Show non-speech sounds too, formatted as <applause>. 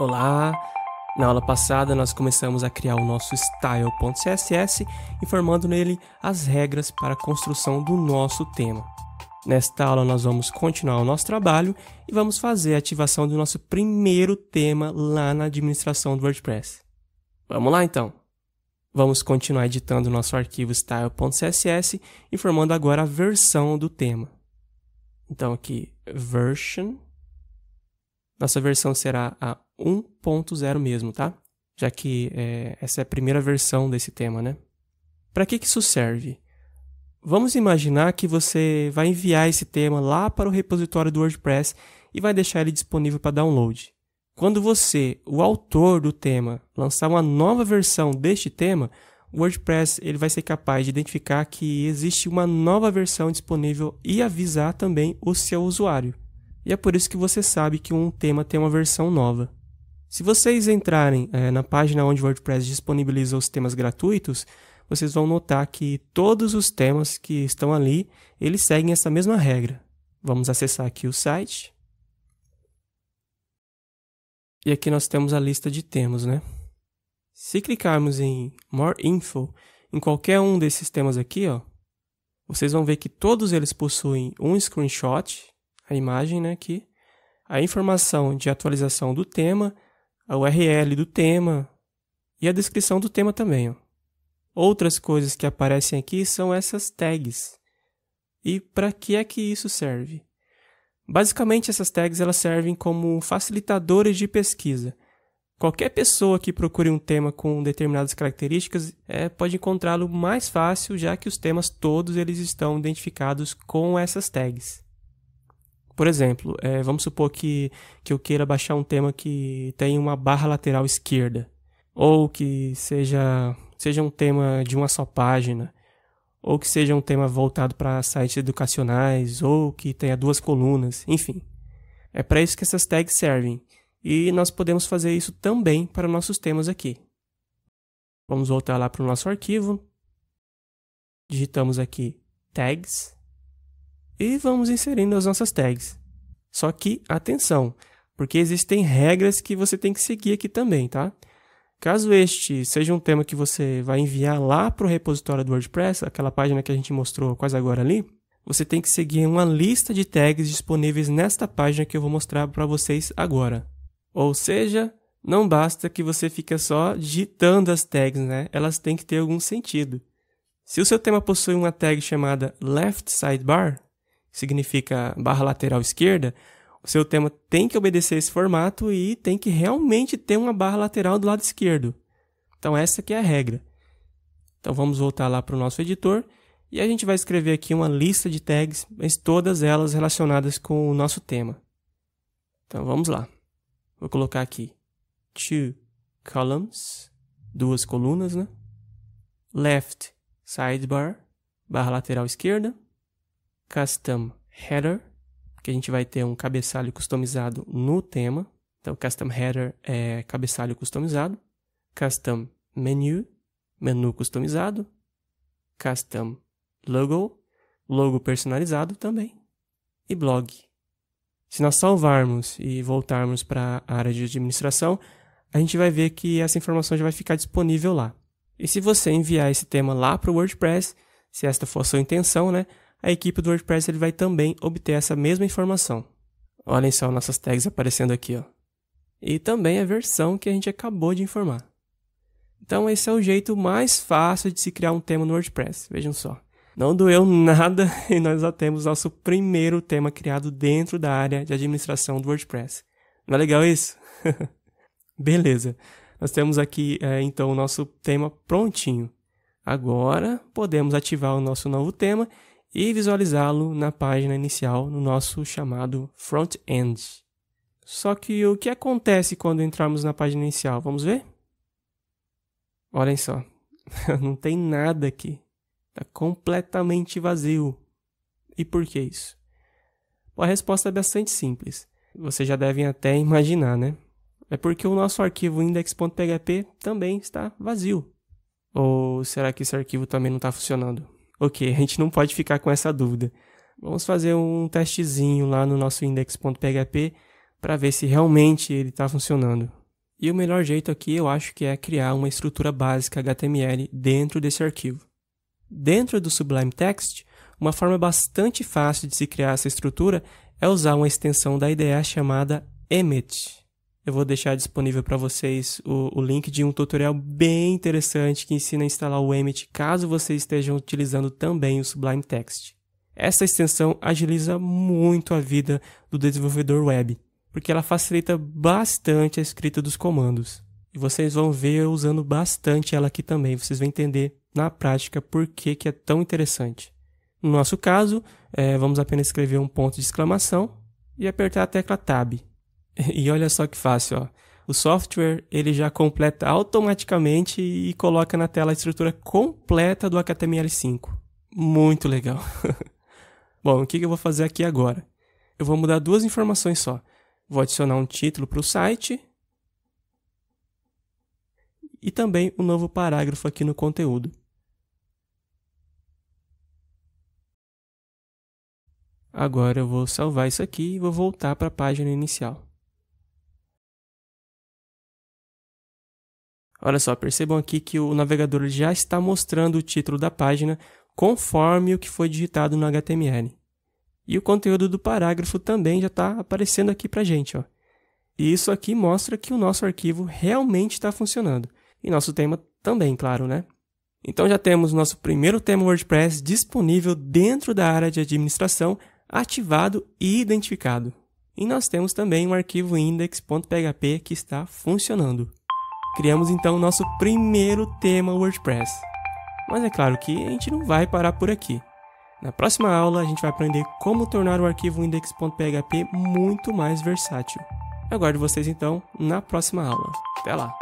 Olá! Na aula passada, nós começamos a criar o nosso style.css, informando nele as regras para a construção do nosso tema. Nesta aula, nós vamos continuar o nosso trabalho e vamos fazer a ativação do nosso primeiro tema lá na administração do WordPress. Vamos lá, então! Vamos continuar editando o nosso arquivo style.css, informando agora a versão do tema. Então, aqui, version nossa versão será a 1.0 mesmo, tá? Já que é, essa é a primeira versão desse tema, né? Para que, que isso serve? Vamos imaginar que você vai enviar esse tema lá para o repositório do WordPress e vai deixar ele disponível para download. Quando você, o autor do tema, lançar uma nova versão deste tema, o WordPress ele vai ser capaz de identificar que existe uma nova versão disponível e avisar também o seu usuário e é por isso que você sabe que um tema tem uma versão nova. Se vocês entrarem é, na página onde o WordPress disponibiliza os temas gratuitos, vocês vão notar que todos os temas que estão ali, eles seguem essa mesma regra. Vamos acessar aqui o site. E aqui nós temos a lista de temas, né? Se clicarmos em More Info, em qualquer um desses temas aqui, ó, vocês vão ver que todos eles possuem um screenshot a imagem né, aqui, a informação de atualização do tema, a URL do tema e a descrição do tema também. Ó. Outras coisas que aparecem aqui são essas tags. E para que é que isso serve? Basicamente, essas tags elas servem como facilitadores de pesquisa. Qualquer pessoa que procure um tema com determinadas características é, pode encontrá-lo mais fácil, já que os temas todos eles estão identificados com essas tags. Por exemplo, é, vamos supor que, que eu queira baixar um tema que tem uma barra lateral esquerda, ou que seja, seja um tema de uma só página, ou que seja um tema voltado para sites educacionais, ou que tenha duas colunas, enfim. É para isso que essas tags servem. E nós podemos fazer isso também para nossos temas aqui. Vamos voltar lá para o nosso arquivo. Digitamos aqui tags e vamos inserindo as nossas tags. Só que atenção, porque existem regras que você tem que seguir aqui também, tá? Caso este seja um tema que você vai enviar lá para o repositório do WordPress, aquela página que a gente mostrou quase agora ali, você tem que seguir uma lista de tags disponíveis nesta página que eu vou mostrar para vocês agora. Ou seja, não basta que você fique só digitando as tags, né? Elas têm que ter algum sentido. Se o seu tema possui uma tag chamada left sidebar, significa barra lateral esquerda, o seu tema tem que obedecer esse formato e tem que realmente ter uma barra lateral do lado esquerdo. Então essa aqui é a regra. Então vamos voltar lá para o nosso editor e a gente vai escrever aqui uma lista de tags, mas todas elas relacionadas com o nosso tema. Então vamos lá. Vou colocar aqui two columns, duas colunas, né? Left sidebar, barra lateral esquerda, Custom Header, que a gente vai ter um cabeçalho customizado no tema. Então, Custom Header é cabeçalho customizado. Custom Menu, menu customizado. Custom Logo, logo personalizado também. E Blog. Se nós salvarmos e voltarmos para a área de administração, a gente vai ver que essa informação já vai ficar disponível lá. E se você enviar esse tema lá para o WordPress, se esta for a sua intenção, né, a equipe do WordPress ele vai também obter essa mesma informação. Olhem só nossas tags aparecendo aqui. Ó. E também a versão que a gente acabou de informar. Então esse é o jeito mais fácil de se criar um tema no WordPress. Vejam só. Não doeu nada <laughs> e nós já temos nosso primeiro tema criado dentro da área de administração do WordPress. Não é legal isso? <laughs> Beleza. Nós temos aqui é, então o nosso tema prontinho. Agora podemos ativar o nosso novo tema e visualizá-lo na página inicial no nosso chamado front-end. Só que o que acontece quando entrarmos na página inicial? Vamos ver? Olhem só, <laughs> não tem nada aqui. Está completamente vazio. E por que isso? Bom, a resposta é bastante simples. Vocês já devem até imaginar, né? É porque o nosso arquivo index.php também está vazio. Ou será que esse arquivo também não está funcionando? Ok, a gente não pode ficar com essa dúvida. Vamos fazer um testezinho lá no nosso index.php para ver se realmente ele está funcionando. E o melhor jeito aqui eu acho que é criar uma estrutura básica HTML dentro desse arquivo. Dentro do Sublime Text, uma forma bastante fácil de se criar essa estrutura é usar uma extensão da IDE chamada emit. Eu vou deixar disponível para vocês o, o, link de um tutorial bem interessante que ensina a instalar o Emmet caso vocês estejam utilizando também o Sublime Text. Essa extensão agiliza muito a vida do desenvolvedor web, porque ela facilita bastante a escrita dos comandos. E vocês vão ver eu usando bastante ela aqui também, vocês vão entender na prática por que, que é tão interessante. No nosso caso, é, vamos apenas escrever um ponto de exclamação e apertar a tecla Tab. <laughs> E olha só que fácil, ó. O software ele já completa automaticamente e coloca na tela a estrutura completa do HTML5. Muito legal. <laughs> Bom, o que eu vou fazer aqui agora? Eu vou mudar duas informações só. Vou adicionar um título para o site e também um novo parágrafo aqui no conteúdo. Agora eu vou salvar isso aqui e vou voltar para a página inicial. Olha só, percebam aqui que o navegador já está mostrando o título da página conforme o que foi digitado no HTML. E o conteúdo do parágrafo também já está aparecendo aqui para a gente. Ó. E isso aqui mostra que o nosso arquivo realmente está funcionando. E nosso tema também, claro, né? Então já temos nosso primeiro tema WordPress disponível dentro da área de administração, ativado e identificado. E nós temos também um arquivo index.php que está funcionando. Criamos então nosso primeiro tema WordPress. Mas é claro que a gente não vai parar por aqui. Na próxima aula a gente vai aprender como tornar o arquivo index.php muito mais versátil. Aguardo vocês então na próxima aula. Até lá!